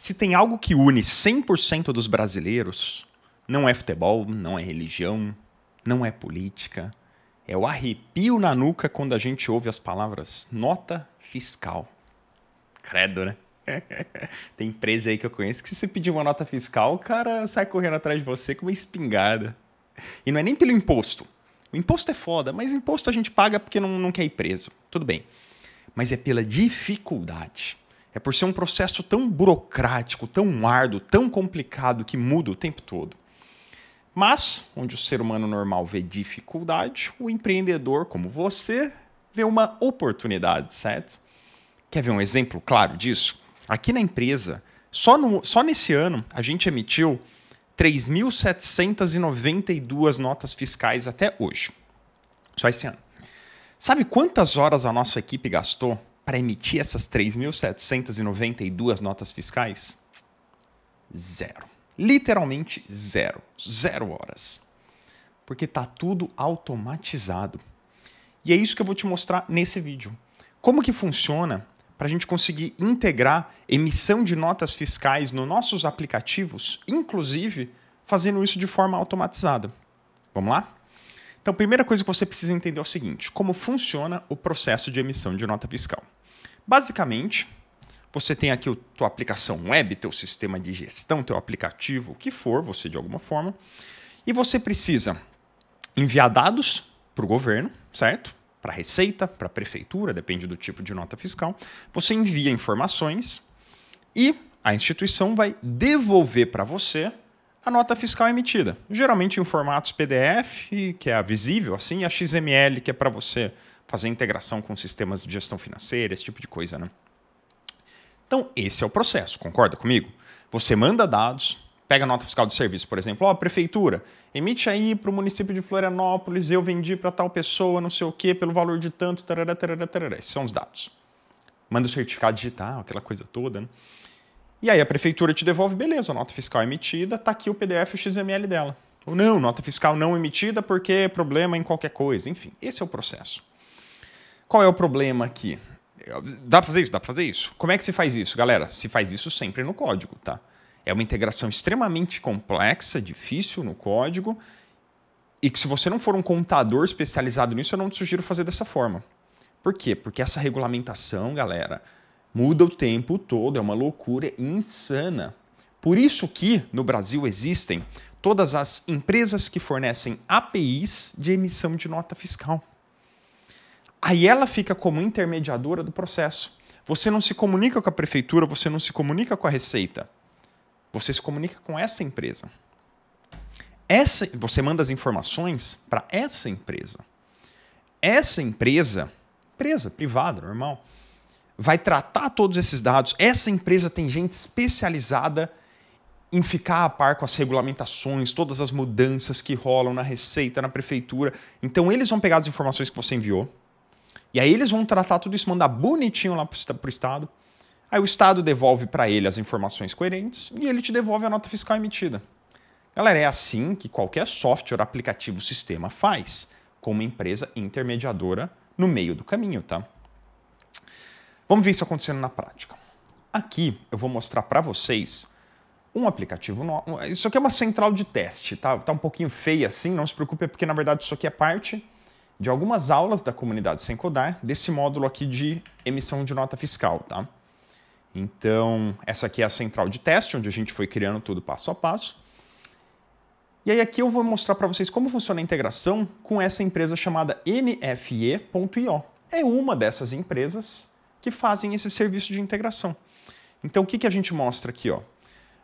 Se tem algo que une 100% dos brasileiros, não é futebol, não é religião, não é política. É o arrepio na nuca quando a gente ouve as palavras nota fiscal. Credo, né? Tem empresa aí que eu conheço que se você pedir uma nota fiscal, o cara sai correndo atrás de você com uma espingarda. E não é nem pelo imposto. O imposto é foda, mas imposto a gente paga porque não, não quer ir preso. Tudo bem. Mas é pela dificuldade. É por ser um processo tão burocrático, tão árduo, tão complicado que muda o tempo todo. Mas, onde o ser humano normal vê dificuldade, o empreendedor, como você, vê uma oportunidade, certo? Quer ver um exemplo claro disso? Aqui na empresa, só, no, só nesse ano, a gente emitiu 3.792 notas fiscais até hoje. Só esse ano. Sabe quantas horas a nossa equipe gastou para emitir essas 3.792 notas fiscais? Zero. Literalmente zero. Zero horas. Porque tá tudo automatizado. E é isso que eu vou te mostrar nesse vídeo. Como que funciona para a gente conseguir integrar emissão de notas fiscais nos nossos aplicativos, inclusive fazendo isso de forma automatizada. Vamos lá? Então, a primeira coisa que você precisa entender é o seguinte: como funciona o processo de emissão de nota fiscal. Basicamente, você tem aqui a tua aplicação web, teu sistema de gestão, teu aplicativo, o que for, você de alguma forma, e você precisa enviar dados para o governo, certo? Para a Receita, para a Prefeitura, depende do tipo de nota fiscal. Você envia informações e a instituição vai devolver para você a nota fiscal é emitida. Geralmente em formatos PDF, que é a visível, assim, e a XML, que é para você fazer integração com sistemas de gestão financeira, esse tipo de coisa, né? Então, esse é o processo, concorda comigo? Você manda dados, pega a nota fiscal de serviço, por exemplo, ó, oh, prefeitura, emite aí para o município de Florianópolis, eu vendi para tal pessoa, não sei o quê, pelo valor de tanto, tarará, tarará, tarará. Esses são os dados. Manda o certificado digital, aquela coisa toda, né? E aí a prefeitura te devolve, beleza, a nota fiscal emitida, tá aqui o PDF e o XML dela. Ou não, nota fiscal não emitida porque é problema em qualquer coisa. Enfim, esse é o processo. Qual é o problema aqui? Dá para fazer isso? Dá para fazer isso? Como é que se faz isso, galera? Se faz isso sempre no código, tá? É uma integração extremamente complexa, difícil no código, e que se você não for um contador especializado nisso, eu não te sugiro fazer dessa forma. Por quê? Porque essa regulamentação, galera, Muda o tempo todo, é uma loucura insana. Por isso que no Brasil existem todas as empresas que fornecem APIs de emissão de nota fiscal. Aí ela fica como intermediadora do processo. Você não se comunica com a prefeitura, você não se comunica com a Receita. Você se comunica com essa empresa. Essa, você manda as informações para essa empresa. Essa empresa, empresa privada, normal, vai tratar todos esses dados. Essa empresa tem gente especializada em ficar a par com as regulamentações, todas as mudanças que rolam na Receita, na Prefeitura. Então, eles vão pegar as informações que você enviou e aí eles vão tratar tudo isso, mandar bonitinho lá para o Estado. Aí o Estado devolve para ele as informações coerentes e ele te devolve a nota fiscal emitida. Galera, é assim que qualquer software, aplicativo, sistema faz, com uma empresa intermediadora no meio do caminho, tá? Vamos ver isso acontecendo na prática. Aqui eu vou mostrar para vocês um aplicativo. novo. Isso aqui é uma central de teste, tá? Tá um pouquinho feia assim, não se preocupe, porque na verdade isso aqui é parte de algumas aulas da comunidade sem codar desse módulo aqui de emissão de nota fiscal, tá? Então, essa aqui é a central de teste, onde a gente foi criando tudo passo a passo. E aí aqui eu vou mostrar para vocês como funciona a integração com essa empresa chamada nfe.io. É uma dessas empresas que fazem esse serviço de integração. Então, o que, que a gente mostra aqui? Ó?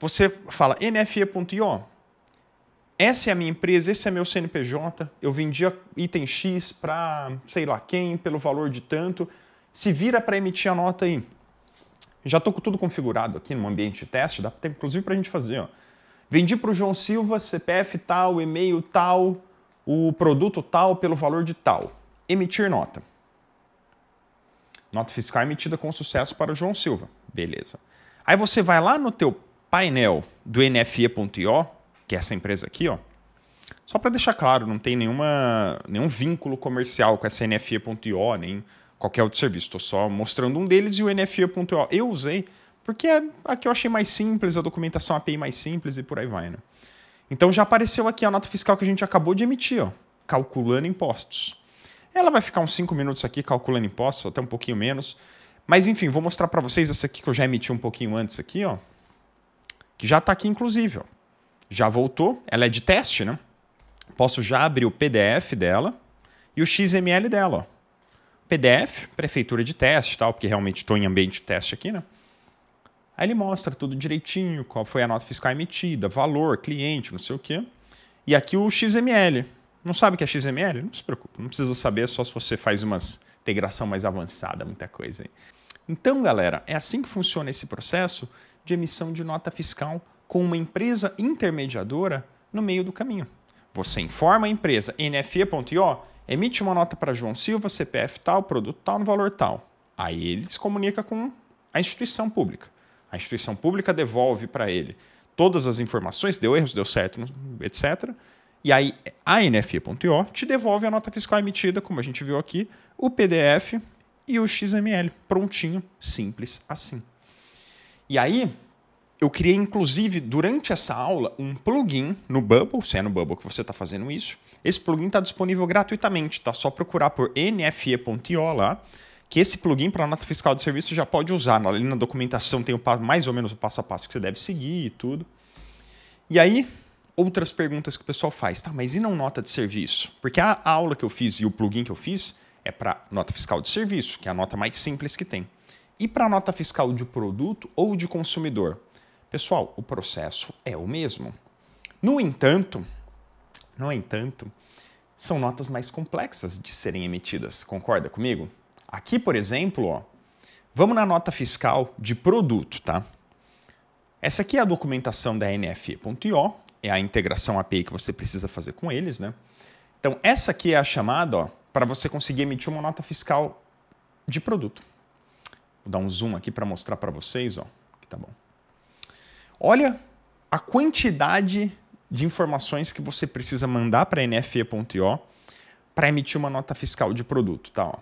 Você fala nfe.io, essa é a minha empresa, esse é meu CNPJ, eu vendi item X para sei lá quem, pelo valor de tanto, se vira para emitir a nota aí. Já estou com tudo configurado aqui no ambiente de teste, dá tempo inclusive para a gente fazer. Ó. Vendi para o João Silva, CPF tal, e-mail tal, o produto tal, pelo valor de tal. Emitir nota. Nota fiscal é emitida com sucesso para o João Silva. Beleza. Aí você vai lá no teu painel do nfe.io, que é essa empresa aqui, ó. Só para deixar claro, não tem nenhuma, nenhum vínculo comercial com essa nfe.io, nem qualquer outro serviço. Estou só mostrando um deles e o nfe.io eu usei porque é a que eu achei mais simples, a documentação API mais simples e por aí vai, né? Então já apareceu aqui a nota fiscal que a gente acabou de emitir, ó, calculando impostos. Ela vai ficar uns 5 minutos aqui calculando impostos, até um pouquinho menos. Mas enfim, vou mostrar para vocês essa aqui que eu já emiti um pouquinho antes aqui, ó. Que já está aqui inclusive, ó. Já voltou, ela é de teste, né? Posso já abrir o PDF dela e o XML dela, ó. PDF, prefeitura de teste, tal, porque realmente estou em ambiente de teste aqui, né? Aí ele mostra tudo direitinho, qual foi a nota fiscal emitida, valor, cliente, não sei o quê. E aqui o XML, não sabe o que é XML? Não se preocupe, não precisa saber só se você faz uma integração mais avançada, muita coisa. Hein? Então, galera, é assim que funciona esse processo de emissão de nota fiscal com uma empresa intermediadora no meio do caminho. Você informa a empresa NFE.io, emite uma nota para João Silva, CPF tal, produto tal, no valor tal. Aí ele se comunica com a instituição pública. A instituição pública devolve para ele todas as informações, deu erros, deu certo, etc. E aí a NFE.io te devolve a nota fiscal emitida, como a gente viu aqui, o PDF e o XML, prontinho, simples assim. E aí eu criei, inclusive, durante essa aula, um plugin no Bubble, se é no Bubble que você está fazendo isso. Esse plugin está disponível gratuitamente, tá? Só procurar por nfe.io lá, que esse plugin para nota fiscal de serviço já pode usar. Ali na documentação tem o, mais ou menos o passo a passo que você deve seguir e tudo. E aí, outras perguntas que o pessoal faz. Tá, mas e não nota de serviço? Porque a aula que eu fiz e o plugin que eu fiz é para nota fiscal de serviço, que é a nota mais simples que tem. E para nota fiscal de produto ou de consumidor? Pessoal, o processo é o mesmo. No entanto, no entanto, são notas mais complexas de serem emitidas, concorda comigo? Aqui, por exemplo, ó, vamos na nota fiscal de produto, tá? Essa aqui é a documentação da NFE.io, é a integração API que você precisa fazer com eles, né? Então, essa aqui é a chamada para você conseguir emitir uma nota fiscal de produto. Vou dar um zoom aqui para mostrar para vocês, ó, que tá bom. Olha a quantidade de informações que você precisa mandar para nfe.io para emitir uma nota fiscal de produto, tá, ó.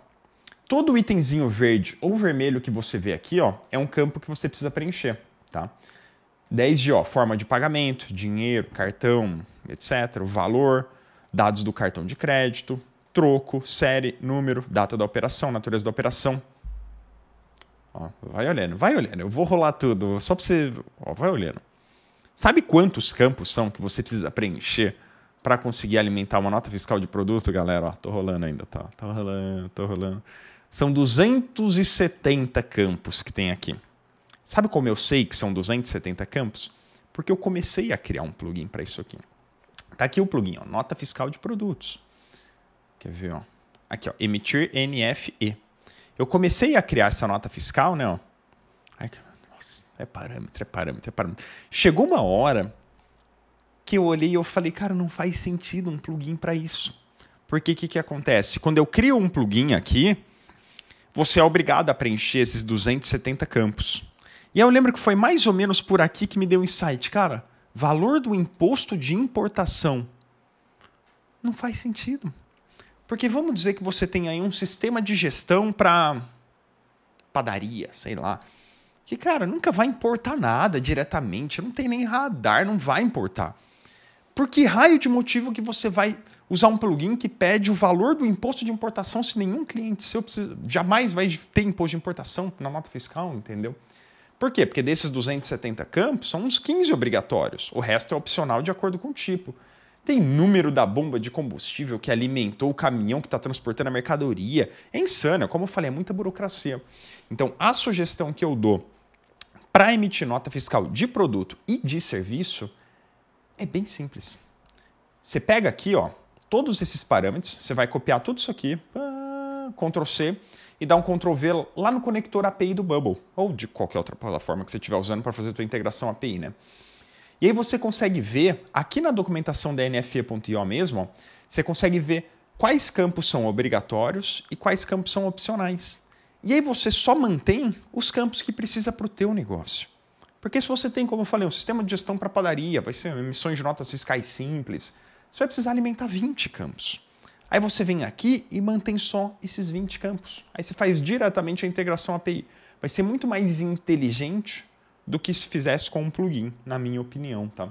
Todo itemzinho verde ou vermelho que você vê aqui, ó, é um campo que você precisa preencher, tá? 10 de ó, forma de pagamento, dinheiro, cartão, etc., valor, dados do cartão de crédito, troco, série, número, data da operação, natureza da operação. Ó, vai olhando, vai olhando. Eu vou rolar tudo, só para você. Ó, vai olhando. Sabe quantos campos são que você precisa preencher para conseguir alimentar uma nota fiscal de produto, galera? Ó, tô rolando ainda, tá? Tô tá rolando, tô rolando. São 270 campos que tem aqui. Sabe como eu sei que são 270 campos? Porque eu comecei a criar um plugin para isso aqui. Tá aqui o plugin, ó, nota fiscal de produtos. Quer ver, ó? Aqui, ó, emitir NFE. Eu comecei a criar essa nota fiscal, né? Ó. Ai, nossa, é parâmetro, é parâmetro, é parâmetro. Chegou uma hora que eu olhei e eu falei, cara, não faz sentido um plugin para isso. Porque o que, que acontece? Quando eu crio um plugin aqui, você é obrigado a preencher esses 270 campos. E eu lembro que foi mais ou menos por aqui que me deu um insight. Cara, valor do imposto de importação não faz sentido. Porque vamos dizer que você tem aí um sistema de gestão para padaria, sei lá. Que, cara, nunca vai importar nada diretamente, não tem nem radar, não vai importar. Por que raio de motivo que você vai usar um plugin que pede o valor do imposto de importação se nenhum cliente seu precisa, jamais vai ter imposto de importação na nota fiscal, entendeu? Por quê? Porque desses 270 campos, são uns 15 obrigatórios, o resto é opcional de acordo com o tipo. Tem número da bomba de combustível que alimentou o caminhão que está transportando a mercadoria. É insano, é como eu falei, é muita burocracia. Então, a sugestão que eu dou para emitir nota fiscal de produto e de serviço é bem simples. Você pega aqui, ó, todos esses parâmetros, você vai copiar tudo isso aqui, pá, Ctrl C, e dá um Ctrl V lá no conector API do Bubble, ou de qualquer outra plataforma que você estiver usando para fazer a sua integração API, né? E aí você consegue ver, aqui na documentação da nfe.io mesmo, ó, você consegue ver quais campos são obrigatórios e quais campos são opcionais. E aí você só mantém os campos que precisa para o teu negócio. Porque se você tem, como eu falei, um sistema de gestão para padaria, vai ser emissões de notas fiscais simples, você vai precisar alimentar 20 campos. Aí você vem aqui e mantém só esses 20 campos. Aí você faz diretamente a integração API. Vai ser muito mais inteligente do que se fizesse com um plugin, na minha opinião, tá?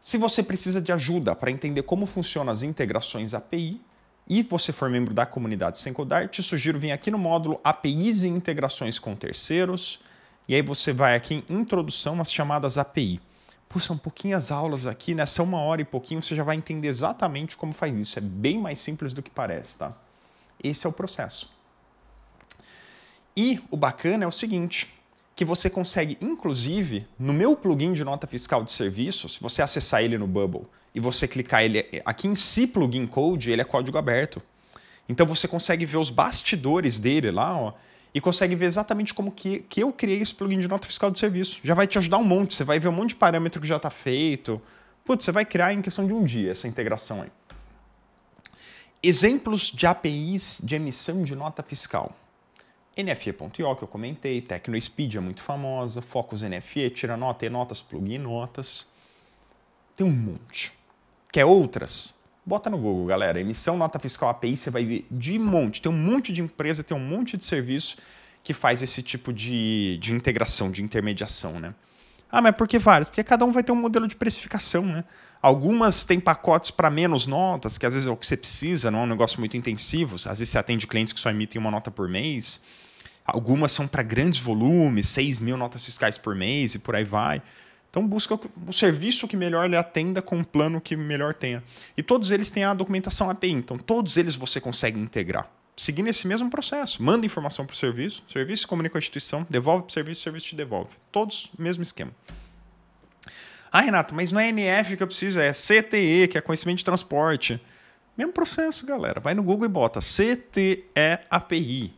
Se você precisa de ajuda para entender como funcionam as integrações API e você for membro da comunidade sem codar, te sugiro vir aqui no módulo APIs e integrações com terceiros. E aí você vai aqui em introdução às chamadas API são pouquinhas aulas aqui, nessa né? uma hora e pouquinho você já vai entender exatamente como faz isso. É bem mais simples do que parece, tá? Esse é o processo. E o bacana é o seguinte, que você consegue, inclusive, no meu plugin de nota fiscal de serviço, se você acessar ele no Bubble e você clicar ele aqui em si plugin code, ele é código aberto. Então você consegue ver os bastidores dele lá, ó, e consegue ver exatamente como que, que eu criei esse plugin de nota fiscal de serviço. Já vai te ajudar um monte, você vai ver um monte de parâmetro que já está feito. Putz, você vai criar em questão de um dia essa integração aí. Exemplos de APIs de emissão de nota fiscal. NFE.io, que eu comentei, TecnoSpeed é muito famosa, Focus NFE, Tira Nota, E-Notas, plugin Notas. Tem um monte. Quer outras? Bota no Google, galera. Emissão nota fiscal API, você vai ver de monte. Tem um monte de empresa, tem um monte de serviço que faz esse tipo de, de integração, de intermediação, né? Ah, mas por que vários? Porque cada um vai ter um modelo de precificação, né? Algumas têm pacotes para menos notas, que às vezes é o que você precisa, não é um negócio muito intensivo. Às vezes você atende clientes que só emitem uma nota por mês. Algumas são para grandes volumes, 6 mil notas fiscais por mês e por aí vai. Então busca o serviço que melhor lhe atenda com o plano que melhor tenha. E todos eles têm a documentação API, então todos eles você consegue integrar. Seguindo esse mesmo processo, manda informação para o serviço, o serviço comunica com a instituição, devolve para o serviço, o serviço te devolve. Todos mesmo esquema. Ah, Renato, mas não é NF que eu preciso, é CTE, que é conhecimento de transporte. Mesmo processo, galera. Vai no Google e bota CTE API.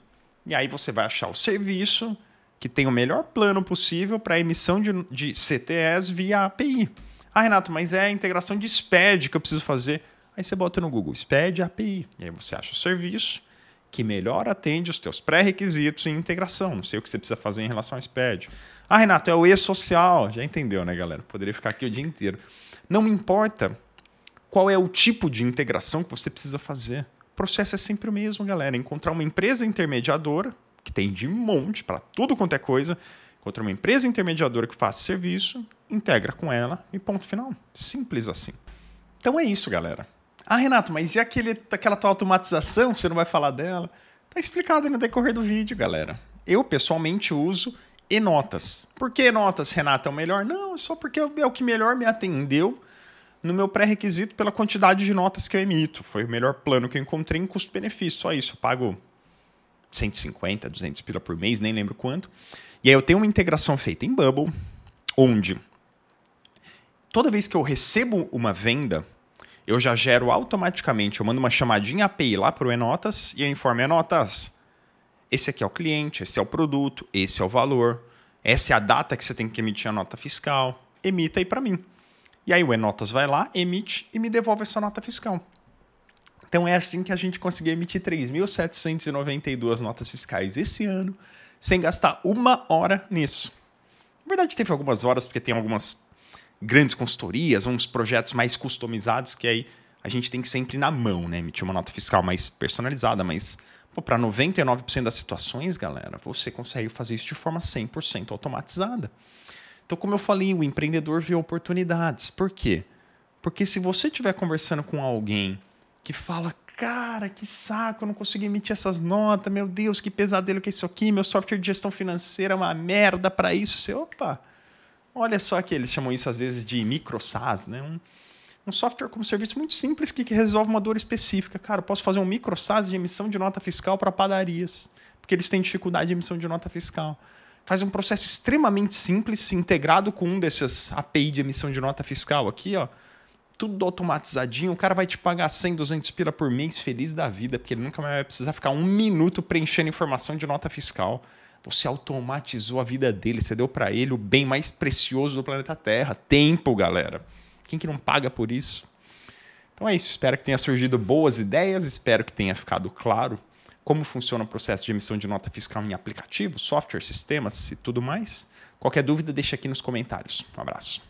E aí você vai achar o serviço, que tem o melhor plano possível para emissão de, de CTS via API. Ah, Renato, mas é a integração de SPED que eu preciso fazer. Aí você bota no Google SPED API, e aí você acha o serviço que melhor atende os teus pré-requisitos em integração. Não sei o que você precisa fazer em relação ao SPED. Ah, Renato, é o e-social. Já entendeu, né, galera? Poderia ficar aqui o dia inteiro. Não importa qual é o tipo de integração que você precisa fazer. O processo é sempre o mesmo, galera. Encontrar uma empresa intermediadora que tem de monte para tudo quanto é coisa, contra uma empresa intermediadora que faça serviço, integra com ela e ponto final. Simples assim. Então é isso, galera. Ah, Renato, mas e aquele, aquela tua automatização? Você não vai falar dela? Tá explicado no decorrer do vídeo, galera. Eu pessoalmente uso e-notas. Por que notas, Renato, é o melhor? Não, é só porque é o que melhor me atendeu no meu pré-requisito pela quantidade de notas que eu emito. Foi o melhor plano que eu encontrei em custo-benefício, só isso. Eu pago 150, 200 pila por mês, nem lembro quanto. E aí eu tenho uma integração feita em Bubble, onde toda vez que eu recebo uma venda, eu já gero automaticamente, eu mando uma chamadinha API lá para o Enotas e eu informo Enotas, esse aqui é o cliente, esse é o produto, esse é o valor, essa é a data que você tem que emitir a nota fiscal, emita aí para mim. E aí o Enotas vai lá, emite e me devolve essa nota fiscal. Então é assim que a gente conseguiu emitir 3.792 notas fiscais esse ano, sem gastar uma hora nisso. Na verdade, teve algumas horas, porque tem algumas grandes consultorias, uns projetos mais customizados, que aí a gente tem que sempre na mão, né? Emitir uma nota fiscal mais personalizada, mas para 99% das situações, galera, você consegue fazer isso de forma 100% automatizada. Então, como eu falei, o empreendedor vê oportunidades. Por quê? Porque se você estiver conversando com alguém que fala, cara, que saco, eu não consigo emitir essas notas, meu Deus, que pesadelo que é isso aqui, meu software de gestão financeira é uma merda para isso. Você, opa, olha só que eles chamam isso às vezes de micro SaaS, né? Um, um software como serviço muito simples que, que, resolve uma dor específica. Cara, posso fazer um micro SaaS de emissão de nota fiscal para padarias, porque eles têm dificuldade de emissão de nota fiscal. Faz um processo extremamente simples, integrado com um desses API de emissão de nota fiscal aqui, ó tudo automatizadinho, o cara vai te pagar 100, 200 pila por mês, feliz da vida, porque ele nunca mais vai precisar ficar um minuto preenchendo informação de nota fiscal. Você automatizou a vida dele, você deu para ele o bem mais precioso do planeta Terra, tempo, galera. Quem que não paga por isso? Então é isso, espero que tenha surgido boas ideias, espero que tenha ficado claro como funciona o processo de emissão de nota fiscal em aplicativo, software, sistemas e tudo mais. Qualquer dúvida, deixa aqui nos comentários. Um abraço.